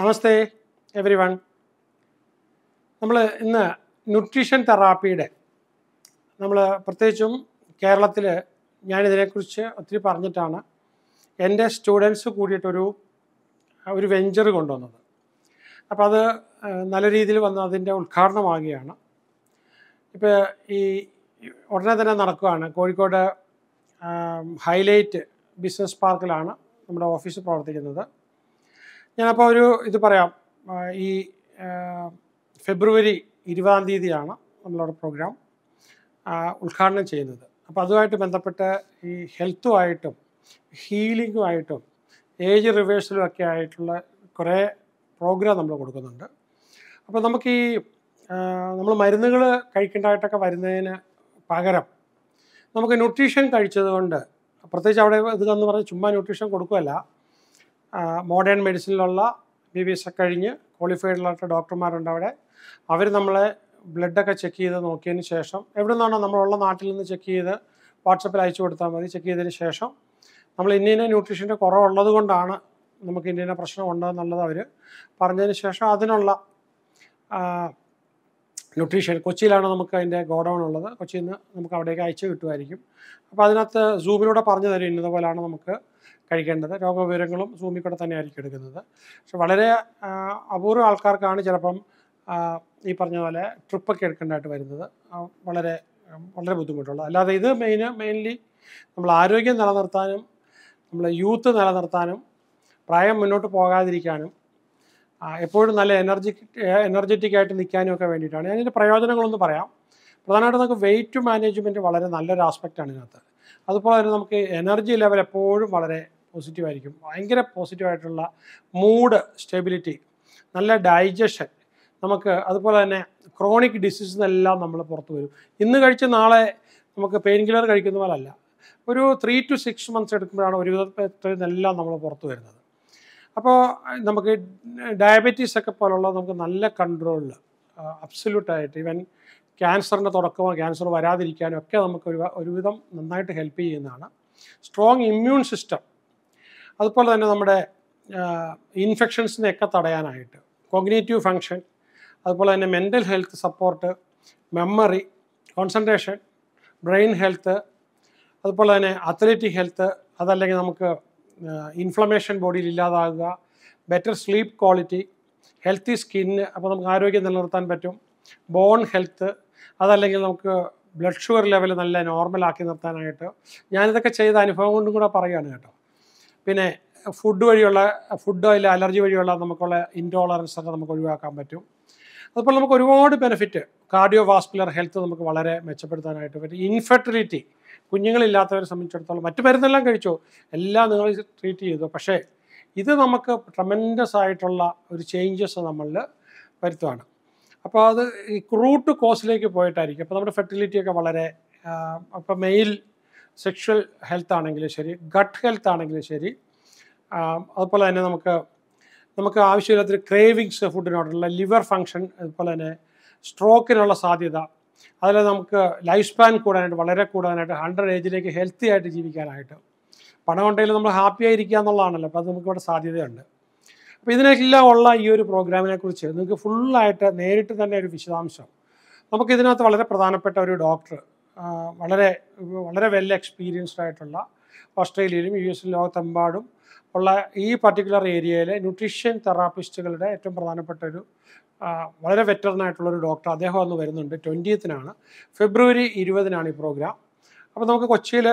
നമസ്തേ every one നമ്മൾ ഇന്ന് nutrition തെറാപ്പിയുടെ നമ്മൾ പ്രത്യേകിച്ചും കേരളത്തിൽ ഞാനിതിനെക്കുറിച്ച് ഒത്തിരി പറഞ്ഞിട്ടാണ് എൻ്റെ സ്റ്റുഡൻസ് കൂടിയിട്ടൊരു ഒരു വെഞ്ചർ കൊണ്ടുവന്നത് അപ്പോൾ അത് നല്ല രീതിയിൽ വന്ന് അതിൻ്റെ ഉദ്ഘാടനമാകുകയാണ് ഇപ്പോൾ ഈ ഉടനെ തന്നെ നടക്കുകയാണ് കോഴിക്കോട് ഹൈലൈറ്റ് ബിസിനസ് പാർക്കിലാണ് നമ്മുടെ ഓഫീസ് പ്രവർത്തിക്കുന്നത് ഞാനപ്പോൾ ഒരു ഇത് പറയാം ഈ ഫെബ്രുവരി ഇരുപതാം തീയതിയാണ് നമ്മളുടെ പ്രോഗ്രാം ഉദ്ഘാടനം ചെയ്യുന്നത് അപ്പോൾ അതുമായിട്ട് ബന്ധപ്പെട്ട് ഈ ഹെൽത്തുമായിട്ടും ഹീലിങ്ങുമായിട്ടും ഏജ് റിവേഴ്സലും ഒക്കെ ആയിട്ടുള്ള കുറേ പ്രോഗ്രാം നമ്മൾ കൊടുക്കുന്നുണ്ട് അപ്പോൾ നമുക്ക് ഈ നമ്മൾ മരുന്നുകൾ കഴിക്കേണ്ടതായിട്ടൊക്കെ വരുന്നതിന് പകരം നമുക്ക് ന്യൂട്രീഷൻ കഴിച്ചതുകൊണ്ട് പ്രത്യേകിച്ച് അവിടെ ഇതെന്ന് പറഞ്ഞാൽ ചുമ്മാ ന്യൂട്രീഷൻ കൊടുക്കുകയല്ല മോഡേൺ മെഡിസിനിലുള്ള ബി ബി എസ് ഒക്കെ കഴിഞ്ഞ് ക്വാളിഫൈഡുള്ള ഡോക്ടർമാരുണ്ട് അവിടെ അവർ നമ്മളെ ബ്ലഡൊക്കെ ചെക്ക് ചെയ്ത് നോക്കിയതിന് ശേഷം എവിടെ നിന്നാണോ നമ്മളുള്ള നാട്ടിൽ നിന്ന് ചെക്ക് ചെയ്ത് വാട്സപ്പിൽ അയച്ചു കൊടുത്താൽ മതി ചെക്ക് ചെയ്തതിന് ശേഷം നമ്മൾ ഇന്ത്യനെ ന്യൂട്രീഷൻ്റെ കുറവുള്ളത് കൊണ്ടാണ് നമുക്ക് ഇന്ത്യനെ പ്രശ്നം എന്നുള്ളത് അവർ പറഞ്ഞതിന് ശേഷം അതിനുള്ള ന്യൂട്രീഷൻ കൊച്ചിയിലാണ് നമുക്ക് അതിൻ്റെ ഗോഡൗൺ ഉള്ളത് കൊച്ചിയിൽ നിന്ന് നമുക്ക് അവിടേക്ക് അയച്ചു കിട്ടുമായിരിക്കും അപ്പോൾ അതിനകത്ത് സൂമിലൂടെ പറഞ്ഞു തരും ഇന്നതുപോലാണ് നമുക്ക് കഴിക്കേണ്ടത് രോഗവിവരങ്ങളും സൂമിക്കൂടെ തന്നെയായിരിക്കും എടുക്കുന്നത് പക്ഷെ വളരെ അപൂർവ ആൾക്കാർക്കാണ് ചിലപ്പം ഈ പറഞ്ഞ പോലെ ട്രിപ്പൊക്കെ എടുക്കേണ്ടതായിട്ട് വരുന്നത് വളരെ വളരെ ബുദ്ധിമുട്ടുള്ളത് അല്ലാതെ ഇത് മെയിൻ മെയിൻലി നമ്മൾ ആരോഗ്യം നിലനിർത്താനും നമ്മൾ യൂത്ത് നിലനിർത്താനും പ്രായം മുന്നോട്ട് പോകാതിരിക്കാനും എപ്പോഴും നല്ല എനർജി എനർജറ്റിക് ആയിട്ട് നിൽക്കാനും ഒക്കെ വേണ്ടിയിട്ടാണ് ഞാനിതിൻ്റെ പ്രയോജനങ്ങളൊന്ന് പറയാം പ്രധാനമായിട്ടും നമുക്ക് വെയിറ്റ് മാനേജ്മെൻറ്റ് വളരെ നല്ലൊരു ആസ്പെക്റ്റാണ് ഇതിനകത്ത് അതുപോലെ തന്നെ നമുക്ക് എനർജി ലെവൽ എപ്പോഴും വളരെ പോസിറ്റീവായിരിക്കും ഭയങ്കര പോസിറ്റീവായിട്ടുള്ള മൂഡ് സ്റ്റെബിലിറ്റി നല്ല ഡൈജഷൻ നമുക്ക് അതുപോലെ തന്നെ ക്രോണിക് ഡിസീസ് എല്ലാം നമ്മൾ പുറത്ത് വരും ഇന്ന് കഴിച്ച് നാളെ നമുക്ക് പെയിൻ കില്ലർ കഴിക്കുന്ന പോലെ അല്ല ഒരു ത്രീ ടു സിക്സ് മന്ത്സ് എടുക്കുമ്പോഴാണ് ഒരുവിധത്തിനെല്ലാം നമ്മൾ പുറത്ത് വരുന്നത് അപ്പോൾ നമുക്ക് ഡയബറ്റീസ് ഒക്കെ പോലുള്ള നമുക്ക് നല്ല കൺട്രോളിൽ അബ്സല്യൂട്ടായിട്ട് ഈവൻ ക്യാൻസറിൻ്റെ തുടക്കമോ ക്യാൻസർ വരാതിരിക്കാനും ഒക്കെ നമുക്ക് ഒരു ഒരുവിധം നന്നായിട്ട് ഹെൽപ്പ് ചെയ്യുന്നതാണ് സ്ട്രോങ് ഇമ്മ്യൂൺ സിസ്റ്റം അതുപോലെ തന്നെ നമ്മുടെ ഇൻഫെക്ഷൻസിനെയൊക്കെ തടയാനായിട്ട് കോഗ്നേറ്റീവ് ഫങ്ഷൻ അതുപോലെ തന്നെ mental health support memory concentration brain health അതുപോലെ തന്നെ അത്ലറ്റിക് ഹെൽത്ത് അതല്ലെങ്കിൽ നമുക്ക് ഇൻഫ്ലമേഷൻ ബോഡിയിൽ ഇല്ലാതാകുക better sleep quality healthy skin അപ്പോൾ നമുക്ക് ആരോഗ്യം നിലനിർത്താൻ പറ്റും ബോൺ ഹെൽത്ത് അതല്ലെങ്കിൽ നമുക്ക് ബ്ലഡ് ഷുഗർ ലെവൽ നല്ല നോർമലാക്കി നിർത്താനായിട്ട് ഞാനിതൊക്കെ ചെയ്ത അനുഭവം കൊണ്ടും കൂടെ പറയുകയാണ് കേട്ടോ പിന്നെ ഫുഡ് വഴിയുള്ള ഫുഡ് ഇല്ല അലർജി വഴിയുള്ള നമുക്കുള്ള ഇൻടോളറൻസ് ഒക്കെ നമുക്ക് ഒഴിവാക്കാൻ പറ്റും അതുപോലെ നമുക്ക് ഒരുപാട് ബെനിഫിറ്റ് കാർഡിയോ വാസ്കുലർ ഹെൽത്ത് നമുക്ക് വളരെ മെച്ചപ്പെടുത്താനായിട്ട് പറ്റും ഇൻഫെർട്ടിലിറ്റി കുഞ്ഞുങ്ങളില്ലാത്തവരെ സംബന്ധിച്ചിടത്തോളം മറ്റു മരുന്നെല്ലാം കഴിച്ചു എല്ലാം നിങ്ങൾ ട്രീറ്റ് ചെയ്തു പക്ഷേ ഇത് നമുക്ക് ട്രമെൻഡസ് ആയിട്ടുള്ള ഒരു ചേഞ്ചസ് നമ്മളിൽ വരുത്തുകയാണ് അപ്പോൾ അത് ഈ ക്രൂട്ട് കോസിലേക്ക് പോയിട്ടായിരിക്കും അപ്പോൾ നമ്മുടെ ഫെർട്ടിലിറ്റിയൊക്കെ വളരെ അപ്പോൾ മെയിൽ സെക്ഷൽ ഹെൽത്ത് ആണെങ്കിലും ശരി ഗട്ട് ഹെൽത്ത് ആണെങ്കിലും ശരി അതുപോലെ തന്നെ നമുക്ക് നമുക്ക് ആവശ്യമില്ലാത്തൊരു ക്രേവിങ്സ് ഫുഡിനോടുള്ള ലിവർ ഫങ്ഷൻ അതുപോലെ തന്നെ സ്ട്രോക്കിനുള്ള സാധ്യത അതിൽ നമുക്ക് ലൈഫ് സ്പാൻ കൂടാനായിട്ട് വളരെ കൂടാനായിട്ട് ഹൺഡ്രഡ് ഏജിലേക്ക് ഹെൽത്തി ആയിട്ട് ജീവിക്കാനായിട്ട് പണം ഉണ്ടെങ്കിൽ നമ്മൾ ഹാപ്പി ആയിരിക്കുക എന്നുള്ളതാണല്ലോ അപ്പോൾ അത് ഇവിടെ സാധ്യതയുണ്ട് അപ്പോൾ ഇതിനെല്ലാം ഉള്ള ഈ ഒരു പ്രോഗ്രാമിനെ കുറിച്ച് നിങ്ങൾക്ക് ഫുള്ളായിട്ട് നേരിട്ട് തന്നെ ഒരു വിശദാംശം നമുക്കിതിനകത്ത് വളരെ പ്രധാനപ്പെട്ട ഒരു ഡോക്ടർ വളരെ വളരെ വെൽ എക്സ്പീരിയൻസ്ഡ് ആയിട്ടുള്ള ഓസ്ട്രേലിയയിലും യു എസിലും ലോകത്തെമ്പാടും ഉള്ള ഈ പർട്ടിക്കുലർ ഏരിയയിലെ ന്യൂട്രീഷ്യൻ തെറാപ്പിസ്റ്റുകളുടെ ഏറ്റവും പ്രധാനപ്പെട്ട ഒരു വളരെ വെറ്ററിൻ ആയിട്ടുള്ള ഒരു ഡോക്ടർ അദ്ദേഹം അന്ന് വരുന്നുണ്ട് ട്വൻറ്റിയത്തിനാണ് ഫെബ്രുവരി ഇരുപതിനാണ് ഈ പ്രോഗ്രാം അപ്പോൾ നമുക്ക് കൊച്ചിയിൽ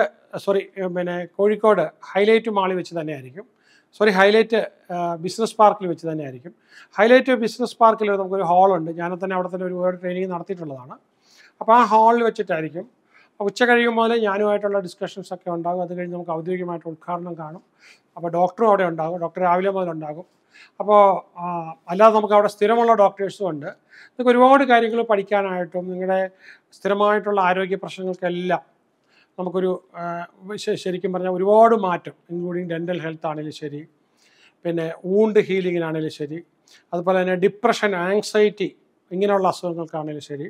സോറി പിന്നെ കോഴിക്കോട് ഹൈലൈറ്റ് മാളിൽ വെച്ച് തന്നെ ആയിരിക്കും സോറി ഹൈലൈറ്റ് ബിസിനസ് പാർക്കിൽ വെച്ച് തന്നെ ആയിരിക്കും ഹൈലൈറ്റ് ബിസിനസ് പാർക്കിൽ നമുക്കൊരു ഹാളുണ്ട് ഞാൻ തന്നെ അവിടെ തന്നെ ഒരുപാട് ട്രെയിനിങ് നടത്തിയിട്ടുള്ളതാണ് അപ്പോൾ ആ ഹാളിൽ വെച്ചിട്ടായിരിക്കും ഉച്ച കഴിയുമ്പോൾ ഞാനുമായിട്ടുള്ള ഡിസ്കഷൻസ് ഒക്കെ ഉണ്ടാകും അത് കഴിഞ്ഞ് നമുക്ക് ഔദ്യോഗികമായിട്ട് ഉദ്ഘാടനം കാണും അപ്പോൾ ഡോക്ടറും അവിടെ ഉണ്ടാകും ഡോക്ടർ രാവിലെ മുതൽ ഉണ്ടാകും അപ്പോൾ അല്ലാതെ നമുക്ക് അവിടെ സ്ഥിരമുള്ള ഡോക്ടേഴ്സും ഉണ്ട് നിങ്ങൾക്ക് ഒരുപാട് കാര്യങ്ങൾ പഠിക്കാനായിട്ടും നിങ്ങളുടെ സ്ഥിരമായിട്ടുള്ള ആരോഗ്യ പ്രശ്നങ്ങൾക്കെല്ലാം നമുക്കൊരു ശരിക്കും പറഞ്ഞാൽ ഒരുപാട് മാറ്റം ഇൻക്ലൂഡിങ് ഡെൻ്റൽ ഹെൽത്ത് ആണെങ്കിലും ശരി പിന്നെ ഊണ്ട് ഹീലിങ്ങിനാണെങ്കിലും ശരി അതുപോലെ തന്നെ ഡിപ്രഷൻ ആങ്സൈറ്റി ഇങ്ങനെയുള്ള അസുഖങ്ങൾക്കാണെങ്കിലും ശരി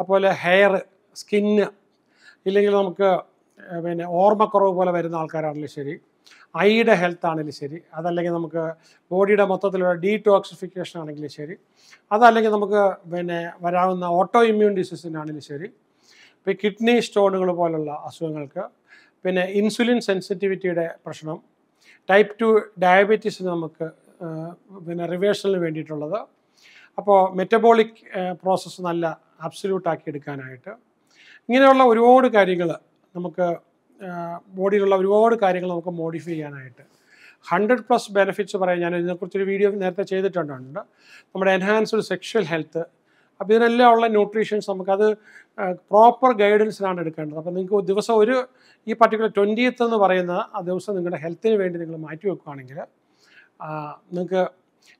അതുപോലെ ഹെയർ സ്കിന്ന് ഇല്ലെങ്കിൽ നമുക്ക് പിന്നെ ഓർമ്മക്കുറവ് പോലെ വരുന്ന ആൾക്കാരാണെങ്കിലും ശരി ഐയുടെ ഹെൽത്ത് ആണെങ്കിലും ശരി അതല്ലെങ്കിൽ നമുക്ക് ബോഡിയുടെ മൊത്തത്തിലുള്ള ഡീടോക്സിഫിക്കേഷൻ ആണെങ്കിലും ശരി അതല്ലെങ്കിൽ നമുക്ക് പിന്നെ വരാവുന്ന ഓട്ടോ ഇമ്മ്യൂൺ ഡിസീസിനാണെങ്കിലും ശരി ഇപ്പോൾ കിഡ്നി സ്റ്റോണുകൾ പോലുള്ള അസുഖങ്ങൾക്ക് പിന്നെ ഇൻസുലിൻ സെൻസിറ്റിവിറ്റിയുടെ പ്രശ്നം ടൈപ്പ് ടു ഡയബറ്റീസിന് നമുക്ക് പിന്നെ റിവേഴ്സലിന് വേണ്ടിയിട്ടുള്ളത് അപ്പോൾ മെറ്റബോളിക് പ്രോസസ്സ് നല്ല ആക്കി എടുക്കാനായിട്ട് ഇങ്ങനെയുള്ള ഒരുപാട് കാര്യങ്ങൾ നമുക്ക് ബോഡിയിലുള്ള ഒരുപാട് കാര്യങ്ങൾ നമുക്ക് മോഡിഫൈ ചെയ്യാനായിട്ട് ഹൺഡ്രഡ് പ്ലസ് ബെനിഫിറ്റ്സ് പറയാൻ ഞാൻ ഇതിനെക്കുറിച്ചൊരു വീഡിയോ നേരത്തെ ചെയ്തിട്ടുണ്ടുണ്ട് നമ്മുടെ എൻഹാൻസ്ഡ് സെക്ഷൽ ഹെൽത്ത് അപ്പോൾ ഇതിനെല്ലാം ഉള്ള ന്യൂട്രീഷൻസ് നമുക്കത് പ്രോപ്പർ ഗൈഡൻസിലാണ് എടുക്കേണ്ടത് അപ്പോൾ നിങ്ങൾക്ക് ദിവസം ഒരു ഈ പർട്ടിക്കുലർ ട്വൻറ്റിയത്ത് എന്ന് പറയുന്ന ആ ദിവസം നിങ്ങളുടെ ഹെൽത്തിന് വേണ്ടി നിങ്ങൾ മാറ്റി വെക്കുകയാണെങ്കിൽ നിങ്ങൾക്ക്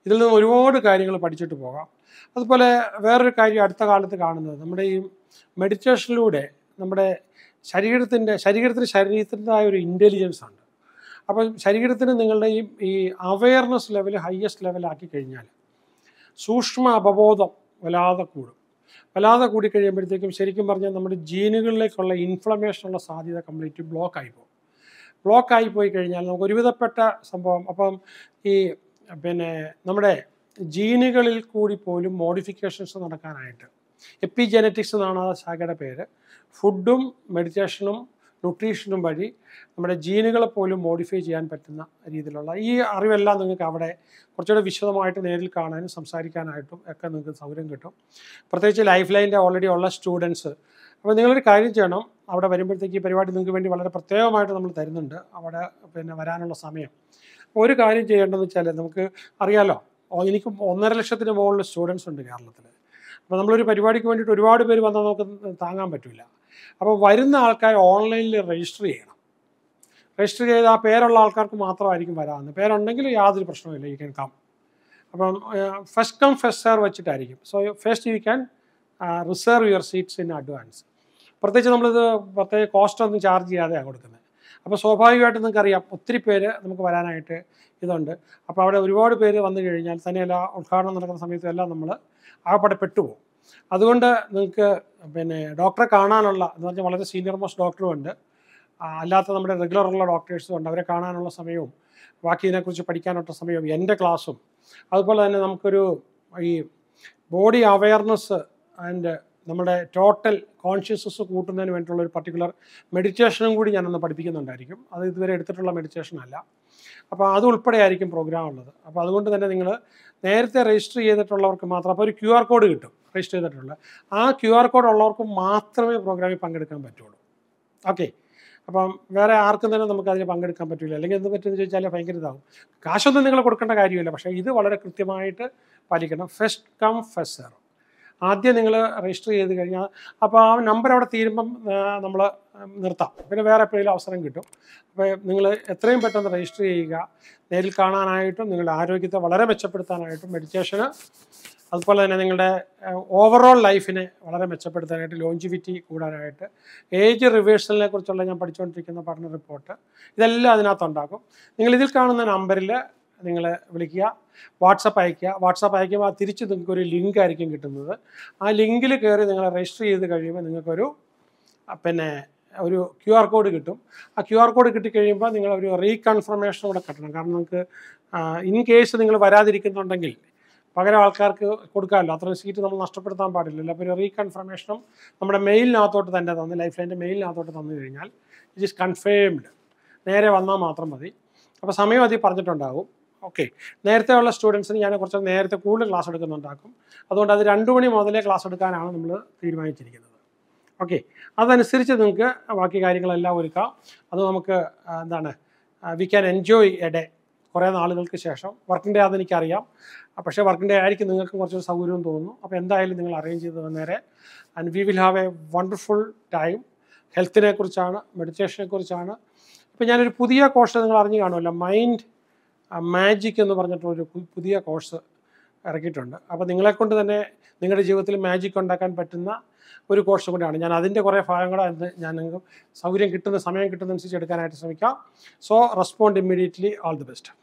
ഇതിൽ നിന്ന് ഒരുപാട് കാര്യങ്ങൾ പഠിച്ചിട്ട് പോകാം അതുപോലെ വേറൊരു കാര്യം അടുത്ത കാലത്ത് കാണുന്നത് നമ്മുടെ ഈ മെഡിറ്റേഷനിലൂടെ നമ്മുടെ ശരീരത്തിൻ്റെ ശരീരത്തിന് ശരീരത്തിൻ്റെതായ ഒരു ഇൻ്റലിജൻസ് ഉണ്ട് അപ്പോൾ ശരീരത്തിന് നിങ്ങളുടെ ഈ ഈ അവെയർനെസ് ലെവൽ ഹയസ്റ്റ് ലെവലാക്കി കഴിഞ്ഞാൽ സൂക്ഷ്മ അപബോധം വല്ലാതെ കൂടും വല്ലാതെ കൂടിക്കഴിയുമ്പോഴത്തേക്കും ശരിക്കും പറഞ്ഞാൽ നമ്മുടെ ജീനുകളിലേക്കുള്ള ഇൻഫ്ലമേഷനുള്ള സാധ്യത കംപ്ലീറ്റ് ബ്ലോക്കായി പോകും ബ്ലോക്കായി പോയി കഴിഞ്ഞാൽ നമുക്ക് ഒരുവിധപ്പെട്ട സംഭവം അപ്പം ഈ പിന്നെ നമ്മുടെ ജീനുകളിൽ കൂടി പോലും മോഡിഫിക്കേഷൻസ് നടക്കാനായിട്ട് എപ്പി ജെനറ്റിക്സ് എന്നാണ് ആ ശാഖയുടെ പേര് ഫുഡും മെഡിറ്റേഷനും ന്യൂട്രീഷനും വഴി നമ്മുടെ ജീനുകളെ പോലും മോഡിഫൈ ചെയ്യാൻ പറ്റുന്ന രീതിയിലുള്ള ഈ അറിവെല്ലാം നിങ്ങൾക്ക് അവിടെ കുറച്ചുകൂടെ വിശദമായിട്ട് നേരിൽ കാണാനും സംസാരിക്കാനായിട്ടും ഒക്കെ നിങ്ങൾക്ക് സൗകര്യം കിട്ടും പ്രത്യേകിച്ച് ലൈഫ് ലൈനിൻ്റെ ഓൾറെഡി ഉള്ള സ്റ്റുഡൻസ് അപ്പോൾ നിങ്ങളൊരു കാര്യം ചെയ്യണം അവിടെ വരുമ്പോഴത്തേക്ക് ഈ പരിപാടി നിങ്ങൾക്ക് വേണ്ടി വളരെ പ്രത്യേകമായിട്ട് നമ്മൾ തരുന്നുണ്ട് അവിടെ പിന്നെ വരാനുള്ള സമയം ഒരു കാര്യം ചെയ്യേണ്ടതെന്ന് വെച്ചാൽ നമുക്ക് അറിയാലോ എനിക്ക് ഒന്നര ലക്ഷത്തിന് മുകളിൽ സ്റ്റുഡൻസ് ഉണ്ട് കേരളത്തിൽ അപ്പോൾ നമ്മളൊരു പരിപാടിക്ക് വേണ്ടിയിട്ട് ഒരുപാട് പേര് വന്നാൽ നമുക്ക് താങ്ങാൻ പറ്റില്ല അപ്പോൾ വരുന്ന ആൾക്കാർ ഓൺലൈനിൽ രജിസ്റ്റർ ചെയ്യണം രജിസ്റ്റർ ചെയ്ത് ആ പേരുള്ള ആൾക്കാർക്ക് മാത്രമായിരിക്കും വരാമെന്ന് പേരുണ്ടെങ്കിൽ യാതൊരു പ്രശ്നവുമില്ല യു ക്യാൻ കം അപ്പം ഫസ്റ്റ് കം ഫസ്റ്റ് സെർവ് വെച്ചിട്ടായിരിക്കും so first you can reserve your seats in advance പ്രത്യേകിച്ച് നമ്മളിത് പ്രത്യേക കോസ്റ്റ് ഒന്നും ചാർജ് ചെയ്യാതെയാണ് കൊടുക്കുന്നത് അപ്പോൾ സ്വാഭാവികമായിട്ടും അറിയാം ഒത്തിരി പേര് നമുക്ക് വരാനായിട്ട് ഇതുണ്ട് അപ്പോൾ അവിടെ ഒരുപാട് പേര് വന്നു കഴിഞ്ഞാൽ തന്നെയല്ല ഉദ്ഘാടനം നടക്കുന്ന സമയത്തെല്ലാം നമ്മൾ ആകപ്പാടെ പെട്ടുപോകും അതുകൊണ്ട് നിങ്ങൾക്ക് പിന്നെ ഡോക്ടറെ കാണാനുള്ള എന്ന് പറഞ്ഞാൽ വളരെ സീനിയർ മോസ്റ്റ് ഡോക്ടറും ഉണ്ട് അല്ലാത്ത നമ്മുടെ റെഗുലർ ഉള്ള ഡോക്ടേഴ്സും ഉണ്ട് അവരെ കാണാനുള്ള സമയവും ബാക്കി ഇതിനെക്കുറിച്ച് പഠിക്കാനുള്ള സമയവും എൻ്റെ ക്ലാസ്സും അതുപോലെ തന്നെ നമുക്കൊരു ഈ ബോഡി അവയർനെസ് ആൻഡ് നമ്മുടെ ടോട്ടൽ കോൺഷ്യസ്നസ് കൂട്ടുന്നതിന് വേണ്ടിയിട്ടുള്ള ഒരു പർട്ടിക്കുലർ മെഡിറ്റേഷനും കൂടി ഞാനൊന്ന് പഠിപ്പിക്കുന്നുണ്ടായിരിക്കും അത് ഇതുവരെ എടുത്തിട്ടുള്ള മെഡിറ്റേഷൻ അല്ല അപ്പോൾ അത് ഉൾപ്പെടെയായിരിക്കും പ്രോഗ്രാം ഉള്ളത് അപ്പോൾ അതുകൊണ്ട് തന്നെ നിങ്ങൾ നേരത്തെ രജിസ്റ്റർ ചെയ്തിട്ടുള്ളവർക്ക് മാത്രം അപ്പോൾ ഒരു ക്യു ആർ കോഡ് കിട്ടും രജിസ്റ്റർ ചെയ്തിട്ടുള്ള ആ ക്യു ആർ കോഡ് ഉള്ളവർക്ക് മാത്രമേ പ്രോഗ്രാമിൽ പങ്കെടുക്കാൻ പറ്റുള്ളൂ ഓക്കെ അപ്പം വേറെ ആർക്കും തന്നെ നമുക്ക് അതിൽ പങ്കെടുക്കാൻ പറ്റില്ല അല്ലെങ്കിൽ എന്ത് പറ്റുമെന്ന് ചോദിച്ചാൽ ഭയങ്കര ഇതാവും കാശൊന്നും നിങ്ങൾ കൊടുക്കേണ്ട കാര്യമില്ല പക്ഷേ ഇത് വളരെ കൃത്യമായിട്ട് പാലിക്കണം ഫസ്റ്റ് കം ഫസ്റ്റ് സെർവ് ആദ്യം നിങ്ങൾ രജിസ്റ്റർ ചെയ്ത് കഴിഞ്ഞാൽ അപ്പോൾ ആ നമ്പർ അവിടെ തീരുമ്പം നമ്മൾ നിർത്താം പിന്നെ വേറെ എപ്പോഴെങ്കിലും അവസരം കിട്ടും അപ്പോൾ നിങ്ങൾ എത്രയും പെട്ടെന്ന് രജിസ്റ്റർ ചെയ്യുക നേരിൽ കാണാനായിട്ടും നിങ്ങളുടെ ആരോഗ്യത്തെ വളരെ മെച്ചപ്പെടുത്താനായിട്ടും മെഡിറ്റേഷന് അതുപോലെ തന്നെ നിങ്ങളുടെ ഓവറോൾ ലൈഫിനെ വളരെ മെച്ചപ്പെടുത്താനായിട്ട് ലോഞ്ചിവിറ്റി കൂടാനായിട്ട് ഏജ് റിവേഴ്സലിനെ കുറിച്ചുള്ള ഞാൻ പഠിച്ചുകൊണ്ടിരിക്കുന്ന പഠന റിപ്പോർട്ട് ഇതെല്ലാം അതിനകത്തുണ്ടാക്കും നിങ്ങൾ ഇതിൽ കാണുന്ന നമ്പറിൽ നിങ്ങൾ വിളിക്കുക വാട്സപ്പ് അയക്കുക വാട്സപ്പ് അയക്കുമ്പോൾ തിരിച്ച് നിങ്ങൾക്ക് ഒരു ലിങ്ക് ആയിരിക്കും കിട്ടുന്നത് ആ ലിങ്കിൽ കയറി നിങ്ങൾ രജിസ്റ്റർ ചെയ്ത് കഴിയുമ്പോൾ നിങ്ങൾക്കൊരു പിന്നെ ഒരു ക്യു ആർ കോഡ് കിട്ടും ആ ക്യു ആർ കോഡ് കിട്ടിക്കഴിയുമ്പോൾ നിങ്ങൾ ഒരു റീകൺഫർമേഷൻ കൂടെ കിട്ടണം കാരണം നിങ്ങൾക്ക് ഇൻ കേസ് നിങ്ങൾ വരാതിരിക്കുന്നുണ്ടെങ്കിൽ പകരം ആൾക്കാർക്ക് കൊടുക്കാമല്ലോ അത്രയും സീറ്റ് നമ്മൾ നഷ്ടപ്പെടുത്താൻ പാടില്ലല്ലോ അപ്പോൾ ഒരു റീകൺഫർമേഷനും നമ്മുടെ മെയിലിനകത്തോട്ട് തന്നെ തന്ന് ലൈഫ് ലൈൻ്റെ മെയിലിനകത്തോട്ട് തന്നു കഴിഞ്ഞാൽ ഇറ്റ് ഈസ് കൺഫേംഡ് നേരെ വന്നാൽ മാത്രം മതി അപ്പോൾ സമയം അതിൽ പറഞ്ഞിട്ടുണ്ടാകും ഓക്കെ നേരത്തെ ഉള്ള സ്റ്റുഡൻസിന് ഞാൻ കുറച്ച് നേരത്തെ കൂടുതൽ ക്ലാസ് എടുക്കുന്നുണ്ടാക്കും അതുകൊണ്ട് അത് രണ്ടു മണി മുതലേ ക്ലാസ് എടുക്കാനാണ് നമ്മൾ തീരുമാനിച്ചിരിക്കുന്നത് ഓക്കെ അതനുസരിച്ച് നിങ്ങൾക്ക് ബാക്കി കാര്യങ്ങളെല്ലാം ഒരുക്കാം അത് നമുക്ക് എന്താണ് we can enjoy a day കുറേ നാളുകൾക്ക് ശേഷം വർക്കിൻ്റെ ഡേ എനിക്കറിയാം പക്ഷേ വർക്കിൻ്റെ ആയിരിക്കും നിങ്ങൾക്ക് കുറച്ചൊരു സൗകര്യം തോന്നുന്നു അപ്പോൾ എന്തായാലും നിങ്ങൾ അറേഞ്ച് ചെയ്ത് നേരെ and we will have a wonderful time ഹെൽത്തിനെ കുറിച്ചാണ് മെഡിറ്റേഷനെ കുറിച്ചാണ് ഇപ്പോൾ ഞാനൊരു പുതിയ കോഴ്സ് നിങ്ങൾ അറിഞ്ഞു കാണുമല്ലോ മൈൻഡ് മാജിക് എന്ന് ഒരു പുതിയ കോഴ്സ് ഇറക്കിയിട്ടുണ്ട് അപ്പോൾ നിങ്ങളെക്കൊണ്ട് തന്നെ നിങ്ങളുടെ ജീവിതത്തിൽ മാജിക് ഉണ്ടാക്കാൻ പറ്റുന്ന ഒരു കോഴ്സ് കൂടിയാണ് ഞാൻ അതിൻ്റെ കുറേ ഭാഗങ്ങൾ ഞാൻ നിങ്ങൾക്ക് സൗകര്യം കിട്ടുന്ന സമയം കിട്ടുന്നതനുസരിച്ച് എടുക്കാനായിട്ട് ശ്രമിക്കാം so respond immediately all the best